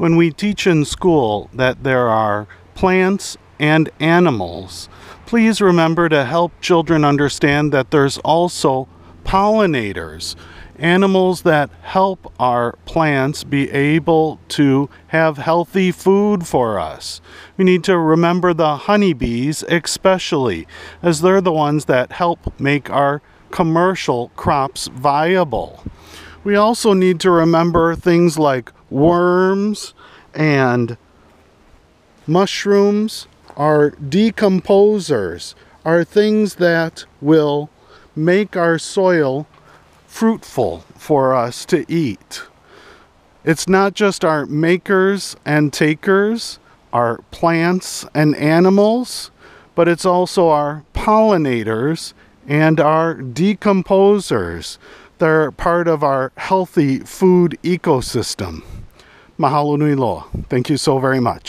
When we teach in school that there are plants and animals, please remember to help children understand that there's also pollinators, animals that help our plants be able to have healthy food for us. We need to remember the honeybees especially, as they're the ones that help make our commercial crops viable we also need to remember things like worms and mushrooms are decomposers, are things that will make our soil fruitful for us to eat. It's not just our makers and takers, our plants and animals, but it's also our pollinators and our decomposers. They're part of our healthy food ecosystem. Mahalo nui loa. Thank you so very much.